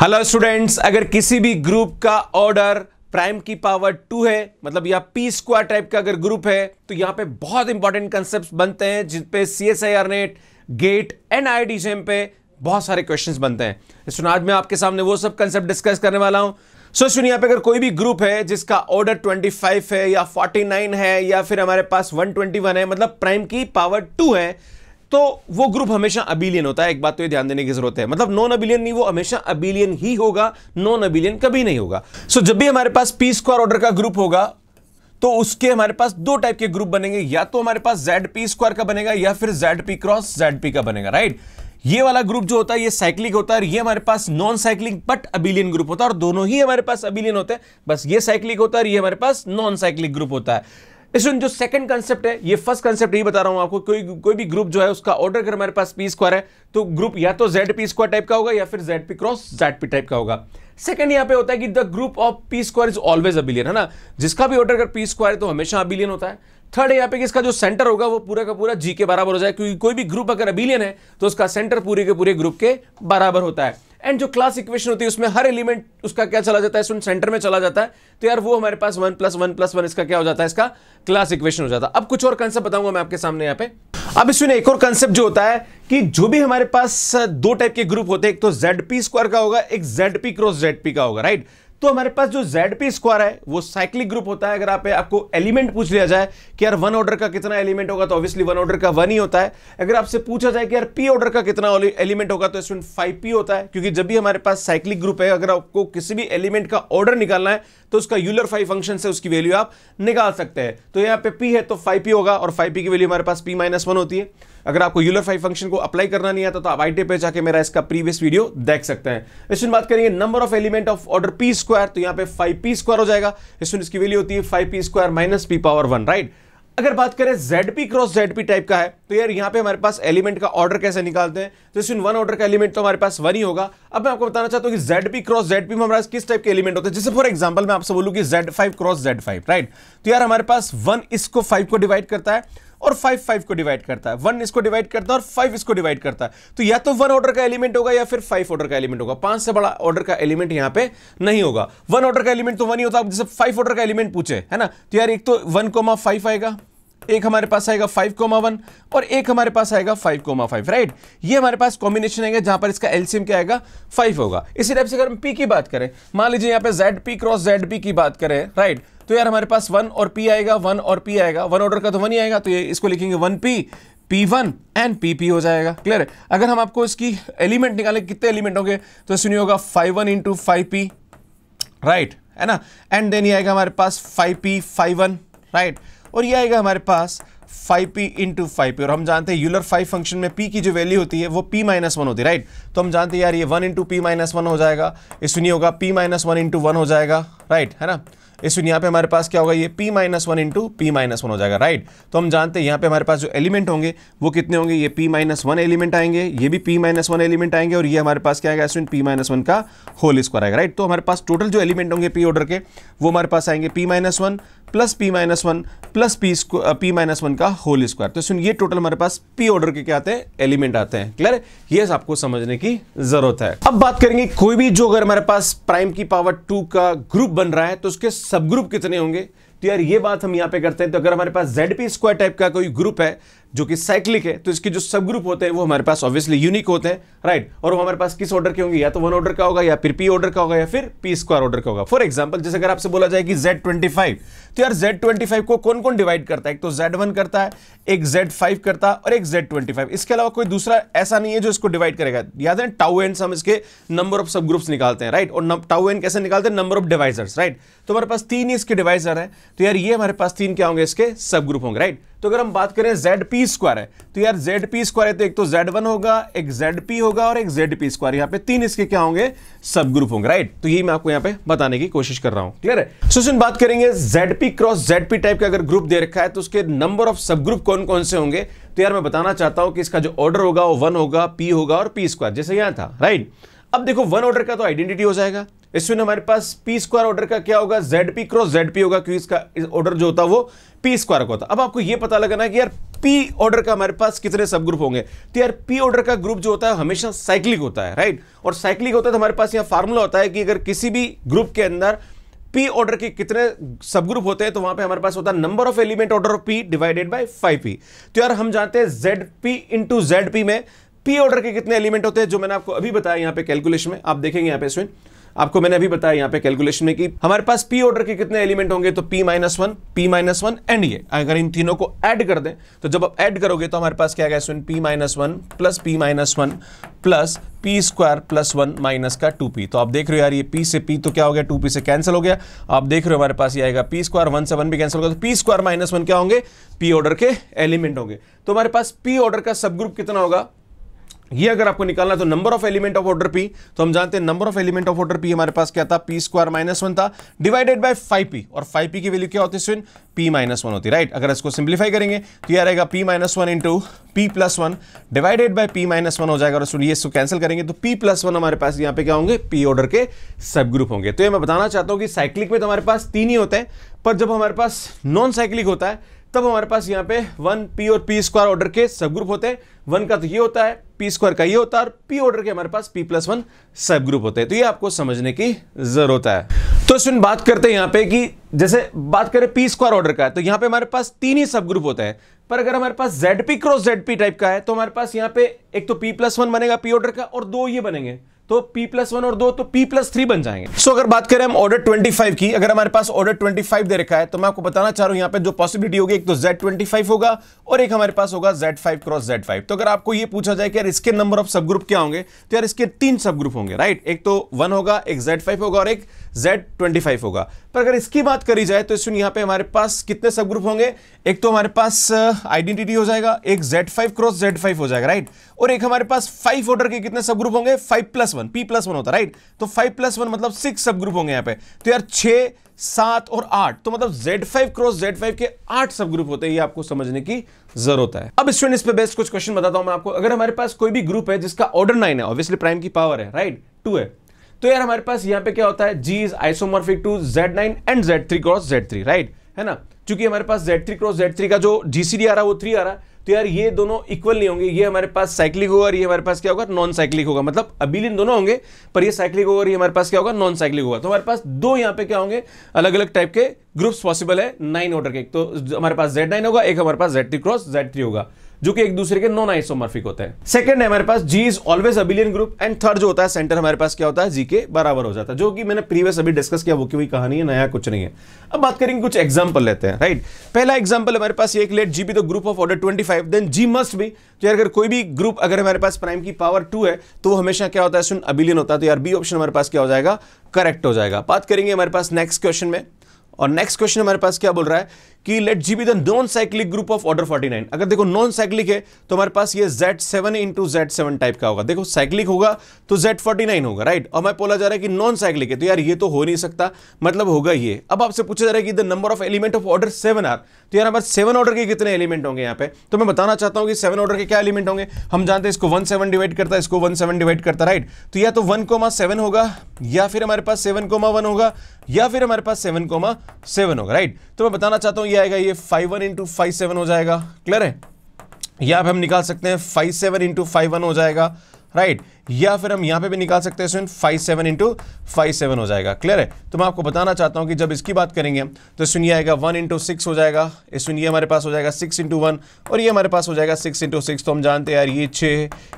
Hello students अगर किसी भी ग्रुप का ऑर्डर प्राइम की पावर टू है मतलब या पी स्क्वायर टाइप का अगर ग्रुप है तो यहाँ पे बहुत इंपॉर्टेंट कंसेप्ट बनते हैं जिनपे C S I R NET GATE and I D JAM पे बहुत सारे क्वेश्चन बनते हैं सुन आज मैं आपके सामने वो सब कंसेप्ट डिस्कस करने वाला हूँ सो so, सुनिए यहाँ पे अगर कोई भी ग्रुप है जिसका ऑर्डर 25 है या 49 है या फिर हमारे पास 121 है मतलब प्राइम की पावर टू है तो वो ग्रुप हमेशा अबिलियन होता है एक बात तो ये ध्यान देने की जरूरत है मतलब नॉन अबिलियन नहीं वो हमेशा अबिलियन ही होगा नॉन अबिलियन कभी नहीं होगा सो so, जब भी हमारे पास पी स्क्वायर ऑर्डर का ग्रुप होगा तो उसके हमारे पास दो टाइप के ग्रुप बनेंगे या तो हमारे पास जेड पी स्क्वायर का बनेगा या फिर Z P cross Z P का बनेगा राइट ये वाला ग्रुप जो होता है ये साइक्लिक होता है और ये हमारे पास non cyclic but abelian group होता है और दोनों ही हमारे पास अबिलियन होते हैं बस ये साइक्लिक होता है और ये हमारे पास नॉन साइक्लिक ग्रुप होता है स्टूडेंट जो सेकंड कंसेप्ट है ये फर्स्ट कंसेप्ट ही बता रहा हूं आपको कोई कोई भी ग्रुप जो है उसका ऑर्डर अगर हमारे पास पी स्क्वायर है तो ग्रुप या तो जेड पी स्क्वायर टाइप का होगा या फिर Z P cross Z P type का होगा सेकंड यहाँ पे होता है कि the group of P square is always abelian है ना जिसका भी ऑर्डर अगर पी स्क्वायर है तो हमेशा अबिलियन होता है थर्ड यहाँ पे कि इसका जो सेंटर होगा वो पूरा का पूरा जी के बराबर हो जाए क्योंकि कोई भी ग्रुप अगर अबिलियन है तो उसका सेंटर पूरे के पूरे ग्रुप के बराबर होता है एंड जो क्लास इक्वेशन होती है उसमें हर एलिमेंट उसका क्या चला जाता है सुन सेंटर में चला जाता है तो यार वो हमारे पास one plus one plus one इसका क्या हो जाता है इसका क्लास इक्वेशन हो जाता है अब कुछ और कंसेप्ट बताऊंगा मैं आपके सामने यहाँ पे अब इसमें एक और कंसेप्ट जो होता है कि जो भी हमारे पास दो टाइप के ग्रुप होते हैं एक तो जेड पी स्क्वायर का होगा एक Z P cross Z P का होगा राइट तो हमारे पास जो जेड पी स्क्वायर है वो साइक्लिक ग्रुप होता है अगर आप आपको एलिमेंट पूछ लिया जाए कि यार वन ऑर्डर का कितना एलिमेंट होगा तो ऑब्वियसली वन ऑर्डर का वन ही होता है अगर आपसे पूछा जाए कि यार पी ऑर्डर का कितना एलिमेंट होगा तो स्टूडेंट फाइव पी होता है क्योंकि जब भी हमारे पास साइक्लिक ग्रुप है अगर आपको किसी भी एलिमेंट का ऑर्डर निकालना है तो उसका यूलर फाइव फंक्शन से उसकी वैल्यू आप निकाल सकते हैं तो यहाँ पे पी है तो फाइव पी होगा और फाइव पी की वैल्यू हमारे पास पी माइनस वन होती है अगर आपको यूलर फाइव फंक्शन को अप्लाई करना नहीं आता तो आप आईटे पे जाके मेरा इसका प्रीवियस वीडियो देख सकते हैं इसमें बात करेंगे number of element of order P square तो यहाँ पे फाइव पी स्क्वायर हो जाएगा इसमें इसकी वैल्यू होती है phi P square minus P power one right अगर बात करें Z P cross Z P type का है तो यार यहाँ पे हमारे पास एलिमेंट का ऑर्डर कैसे निकालते हैं तो इसमें वन ऑर्डर का एलिमेंट तो हमारे पास वन ही होगा अब मैं आपको बताना चाहता हूँ कि Z P cross Z P में हमारे पास किस टाइप के एलिमेंट होते हैं जैसे फॉर एग्जांपल मैं आपसे बोलूँ कि Z five cross Z five right तो यार हमारे पास वन इसको फाइव को डिवाइड करता है और फाइव फाइव को डिवाइड करता है वन इसको डिवाइड करता है और फाइव इसको डिवाइड करता है तो या तो वन ऑर्डर का एलिमेंट होगा या फिर फाइव ऑर्डर का एलिमेंट होगा पांच से बड़ा ऑर्डर का एलिमेंट यहां पे नहीं होगा वन ऑर्डर का एलिमेंट तो वन ही होता है जैसे फाइव ऑर्डर का एलिमेंट पूछे है ना तो यार एक तो वन कोमा फाइव आएगा एक हमारे पास आएगा फाइव कोमा वन और एक हमारे पास आएगा फाइव कोमा फाइव राइट ये हमारे पास कॉम्बिनेशन आएगा जहां पर इसका एल्सियम क्या आएगा फाइव होगा इसी टाइप से अगर हम पी की बात करें मान लीजिए यहाँ पे Z P cross Z P की बात करें राइट तो यार हमारे पास वन और पी आएगा वन और पी आएगा वन ऑर्डर का तो वन ही आएगा तो ये इसको लिखेंगे one P P1 one and P हो जाएगा क्लियर है अगर हम आपको इसकी एलिमेंट निकालें कितने एलिमेंट होंगे तो सुनिए होगा phi one into phi P right है ना एंड देन ये आएगा हमारे पास phi P phi one right right? और ये आएगा हमारे पास phi P into phi P और हम जानते हैं यूलर फाइव फंक्शन में पी की जो वैल्यू होती है वो पी माइनस वन होती है राइट तो हम जानते हैं यार ये one into P minus one हो जाएगा इसमें नहीं होगा P minus one into one हो जाएगा राइट है ना इस यहाँ पे हमारे पास क्या होगा ये p minus one into P minus one हो जाएगा राइट तो हम जानते हैं यहाँ पे हमारे पास जो एलिमेंट होंगे वो कितने होंगे ये p माइनस वन एलिमेंट आएंगे ये भी p माइनस वन एलिमेंट आएंगे और ये हमारे पास क्या आएगा एसविन p माइनस वन का होल स्क्वायर आएगा राइट तो हमारे पास टोटल जो एलिमेंट होंगे पी ऑर्डर के वो हमारे पास आएंगे P minus one plus P minus one plus P P minus one का होल स्क्वायर तो सुन ये टोटल हमारे पास पी ऑर्डर के क्या आते हैं एलिमेंट आते हैं क्लियर ये आपको समझने की जरूरत है अब बात करेंगे कोई भी जो अगर हमारे पास प्राइम की पावर टू का ग्रुप बन रहा है तो उसके सब ग्रुप कितने होंगे तो यार ये बात हम यहां पे करते हैं तो अगर हमारे पास जेड पी स्क्वायर टाइप का कोई ग्रुप है जो कि साइक्लिक है तो इसके जो सब ग्रुप होते हैं वो हमारे पास ऑब्वियसली यूनिक होते हैं राइट और वो हमारे पास किस ऑर्डर के होंगे या तो वन ऑर्डर का होगा या फिर पी ऑर्डर का होगा या फिर पी स्क्वायर ऑर्डर का होगा फॉर एग्जाम्पल जैसे अगर आपसे बोला जाए कि जेड ट्वेंटी फाइव तो यार जेड ट्वेंटी फाइव को कौन कौन डिवाइड करता है एक तो जेड वन करता है एक जेड फाइव करता है और एक जेड ट्वेंटी फाइव इसके अलावा कोई दूसरा ऐसा नहीं है जो इसको डिवाइड करेगा याद है टाउ एन हम इसके नंबर ऑफ सब ग्रुप्स निकालते हैं राइट और टाउ एन कैसे निकालते हैं नंबर ऑफ डिवाइजर्स राइट तो हमारे पास तीन ही इसके डिवाइजर है तो यार ये हमारे पास तीन क्या होंगे इसके सब ग्रुप होंगे राइट तो अगर हम बात करें जेड पी स्क्वायर है तो यार जेड पी स्क्वायर है तो एक तो जेड वन होगा एक जेड पी होगा और एक जेड पी स्क्वायर यहाँ पे तीन इसके क्या होंगे सब ग्रुप होंगे राइट तो यही मैं आपको यहाँ पे बताने की कोशिश कर रहा हूँ क्लियर है सो सुन बात करेंगे Z P cross Z P type का अगर ग्रुप दे रखा है तो उसके नंबर ऑफ सब ग्रुप कौन कौन से होंगे तो यार मैं बताना चाहता हूँ कि इसका जो ऑर्डर होगा वो वन होगा पी होगा और पी स्क्वायर जैसे यहाँ था राइट अब देखो वन ऑर्डर का तो आइडेंटिटी हो जाएगा इसमें हमारे पास पी स्क्वायर ऑर्डर का क्या होगा Z P cross Z P होगा क्योंकि इसका ऑर्डर जो होता है वो पी स्क्वायर का होता अब आपको ये पता लगाना है कि यार पी ऑर्डर का हमारे पास कितने सब ग्रुप होंगे तो यार पी ऑर्डर का ग्रुप जो होता है हमेशा साइक्लिक होता है राइट और साइक्लिक होता है तो हमारे पास यहाँ फार्मूला होता है कि अगर किसी भी ग्रुप के अंदर पी ऑर्डर के कितने सब ग्रुप होते हैं तो वहां पे हमारे पास होता है number of element order of P divided by phi P तो यार हम जानते हैं Z P into Z P में पी ऑर्डर के कितने एलिमेंट होते हैं जो मैंने आपको अभी बताया यहाँ पे कैलकुलेशन में आप देखेंगे यहाँ पे इसमें आपको मैंने अभी बताया यहाँ पे कैलकुलेशन में कि हमारे पास पी ऑर्डर के कितने एलिमेंट होंगे तो P minus one P minus one and ये अगर इन तीनों को ऐड कर दें तो जब आप ऐड करोगे तो हमारे पास क्या गया P minus one plus P minus one plus P square plus one minus का टू पी तो आप देख रहे हो यार ये पी से पी तो क्या हो गया टू पी से कैंसिल हो गया आप देख रहे हो हमारे पास ये आएगा पी स्क्वायर वन से वन भी कैंसिल होगा तो पी स्क्वायर माइनस वन क्या होंगे पी ऑर्डर के एलिमेंट होंगे तो हमारे पास पी ऑर्डर का सब ग्रुप कितना होगा ये अगर आपको निकालना है तो number of element of order P तो हम जानते हैं number of element of order P हमारे पास क्या था पी स्क्वायर माइनस वन था डिवाइडेड बाय फाइव पी और फाइव पी की वैल्यू क्या होती है स्विन पी माइनस वन होती राइट अगर इसको सिंप्लीफाई करेंगे तो यह रहेगा P minus one into P plus one divided by P minus one हो जाएगा और ये इसको कैंसिल करेंगे तो पी प्लस वन हमारे पास यहाँ पे क्या होंगे पी ऑर्डर के सब ग्रुप होंगे तो ये मैं बताना चाहता हूँ कि साइक्लिक में तो हमारे पास तीन ही होते हैं पर जब हमारे पास नॉन साइक्लिक होता है तब हमारे पास यहाँ पे वन पी और पी स्क्वायर ऑर्डर के सब ग्रुप होते हैं वन का तो ये होता है पी स्क्वायर का ये होता है और पी ऑर्डर के हमारे पास P plus one subgroup होते हैं तो ये आपको समझने की जरूरत है तो सुन बात करते हैं यहाँ पे कि जैसे बात करें पी स्क्वायर ऑर्डर का तो यहाँ पे हमारे पास तीन ही सब ग्रुप होते हैं पर अगर हमारे पास Z P cross Z P type का है तो हमारे पास यहाँ पे एक तो पी प्लस वन बनेगा पी ऑर्डर का और दो ये बनेंगे तो P प्लस वन और दो तो P प्लस थ्री बन जाएंगे सो so, अगर बात करें हम ऑर्डर 25 की अगर हमारे पास ऑर्डर 25 दे रखा है तो मैं आपको बताना चाह रहा हूं यहाँ पे जो पॉसिबिलिटी होगी एक तो Z25 होगा और एक हमारे पास होगा Z5 क्रॉस जेड तो अगर आपको ये पूछा जाए कि यार इसके नंबर ऑफ सब ग्रुप क्या होंगे तो यार इसके तीन सब ग्रुप होंगे राइट एक तो वन होगा एक जेड होगा और एक जेड होगा पर अगर इसकी बात करी जाए तो इसमें यहाँ पे हमारे पास कितने सब ग्रुप होंगे एक तो हमारे पास आइडेंटिटी हो जाएगा एक Z5 फाइव क्रॉस जेड हो जाएगा राइट और एक हमारे पास फाइव ऑर्डर के कितने सब ग्रुप होंगे five plus one P plus one होता है राइट तो फाइव प्लस वन मतलब सिक्स सब ग्रुप होंगे यहाँ पे तो यार छः सात और आठ तो मतलब Z5 फाइव क्रॉस जेड के आठ सब ग्रुप होते हैं ये आपको समझने की जरूरत है अब स्टूडेंट इस पे बेस्ट कुछ क्वेश्चन बताता हूं मैं आपको अगर हमारे पास कोई भी ग्रुप है जिसका ऑर्डर नाइन है ऑब्वियसली प्राइम की पावर है राइट टू है तो यार हमारे पास यहाँ पे क्या होता है G is isomorphic to Z nine and Z three cross Z three right है ना क्योंकि हमारे पास Z three cross Z three का जो जीसीडी आ रहा है वो थ्री आ रहा है तो यार ये दोनों इक्वल नहीं होंगे ये हमारे पास साइक्लिक होगा और ये हमारे पास क्या होगा नॉन साइक्लिक होगा मतलब अबीलिन दोनों होंगे पर ये साइक्लिक होगा और ये हमारे पास क्या होगा नॉन साइक्लिक होगा तो हमारे पास दो यहाँ पे क्या होंगे अलग अलग टाइप के ग्रुप्स पॉसिबल है नाइन ऑर्डर के तो हमारे पास जेड नाइन होगा एक हमारे पास Z three cross Z three होगा जो कि एक दूसरे के नॉन आइसोमर्फिक होते हैं सेकंड है हमारे पास G is always abelian group and third जो होता है सेंटर हमारे पास क्या होता है जी के बराबर हो जाता है जो कि मैंने प्रीवियस अभी डिस्कस किया वो की हुई कहानी है नया कुछ नहीं है अब बात करेंगे कुछ एग्जाम्पल लेते हैं राइट पहला एग्जाम्पल हमारे पास एक let G be the group of order twenty five then G must भी तो अगर कोई भी ग्रुप अगर हमारे पास प्राइम की पावर टू है तो वो हमेशा क्या होता है सुन अबिलियन होता है तो यार बी ऑप्शन हमारे पास क्या हो जाएगा करेक्ट हो जाएगा बात करेंगे हमारे पास नेक्स्ट क्वेश्चन में और नेक्स्ट क्वेश्चन हमारे पास क्या बोल रहा है कि let G be the non cyclic group of order 49 अगर देखो नॉन साइक्लिक है तो हमारे पास ये Z7 seven into Z type का होगा देखो साइक्लिक होगा तो Z49 होगा राइट और मैं बोला जा रहा है कि नॉन साइक्लिक है तो यार ये तो हो नहीं सकता मतलब होगा ये अब आपसे पूछा जा रहा है कि the number of element of order seven are तो यार हमारे सेवन ऑर्डर के कितने एलिमेंट होंगे यहाँ पे तो मैं बताना चाहता हूँ कि सेवन ऑर्डर के क्या एलिमेंट होंगे हम जानते हैं इसको वन सेवन डिवाइड करता है इसको वन सेवन डिवाइड करता राइट तो या तो वन कोमा सेवन होगा या फिर हमारे पास सेवन कोमा वन होगा या फिर हमारे पास सेवन कोमा सेवन होगा राइट तो मैं बताना चाहता हूँ ये क्या आएगा ये phi one into phi seven हो जाएगा क्लियर है या अब हम निकाल सकते हैं phi seven into phi one हो जाएगा राइट या फिर हम यहां पे भी निकाल सकते हैं student phi seven into phi seven हो जाएगा क्लियर है तो मैं आपको बताना चाहता हूं कि जब इसकी बात करेंगे तो सुनिए आएगा वन इंटू सिक्स हो जाएगा इस सुनिए हमारे पास हो जाएगा सिक्स इंटू वन और ये हमारे पास हो जाएगा सिक्स इंटू सिक्स तो हम जानते हैं यार ये छे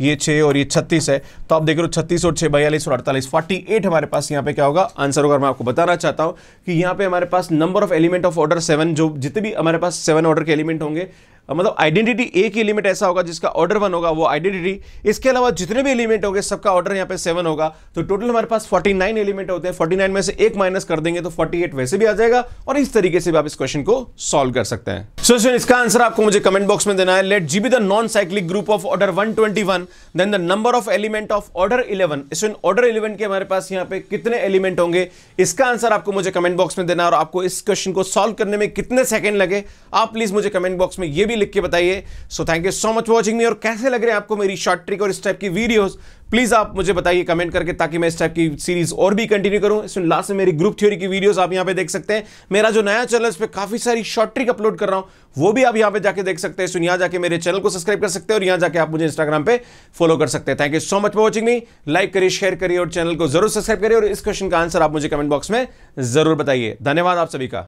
ये छह और ये छत्तीस है तो आप देख रहे हो छत्तीस और छह बयालीस और अड़तालीस फोर्टी एट हमारे पास यहाँ पे क्या होगा आंसर होगा मैं आपको बताना चाहता हूँ कि यहाँ पे हमारे पास number of element of order seven जो जितने भी हमारे पास सेवन ऑर्डर के एलिमेंट होंगे मतलब आइडेंटिटी ए की लिमिट ऐसा होगा जिसका ऑर्डर वन होगा वो आइडेंटिटी इसके अलावा जितने भी एलिमेंट होंगे सबका ऑर्डर यहाँ पे सेवन होगा तो टोटल हमारे पास 49 एलिमेंट होते हैं 49 में से एक माइनस कर देंगे तो 48 वैसे भी आ जाएगा और इस तरीके से भी आप इस क्वेश्चन को सॉल्व कर सकते हैं सो so, इसका आंसर आपको मुझे कमेंट बॉक्स में देना है let G be the non cyclic group of order one then the number of element of order eleven is order eleven के हमारे पास यहाँ पे कितने एलिमेंट होंगे इसका आंसर आपको मुझे कमेंट बॉक्स में देना और आपको इस क्वेश्चन को सोल्व करने में कितने सेकेंड लगे आप प्लीज मुझे कमेंट बॉक्स में यह भी भी लिख के बताइए so thank you so much watching me और कैसे लग रहे हैं आपको मेरी शॉर्ट ट्रिक और इस टाइप की वीडियोस प्लीज़ आप मुझे बताइए कमेंट करके ताकि मैं इस टाइप की सीरीज और भी कंटिन्यू करूं इसमें लास्ट में मेरी ग्रुप थ्योरी की वीडियोस आप यहां पे देख सकते हैं मेरा जो नया चैनल इस पर काफ़ी सारी शॉर्ट ट्रिक अपलोड कर रहा हूं वो भी आप यहां पे जाके देख सकते हैं सुन यहां जाके मेरे चैनल को सब्सक्राइब कर सकते हैं और यहां जाके आप मुझे इंस्टाग्राम पर फॉलो कर सकते हैं thank you so much for watching me like करिए शेयर करिए और चैनल को जरूर सब्सक्राइब करिए और इस क्वेश्चन का आंसर आप मुझे कमेंट बॉक्स में जरूर बताइए धन्यवाद आप सभी का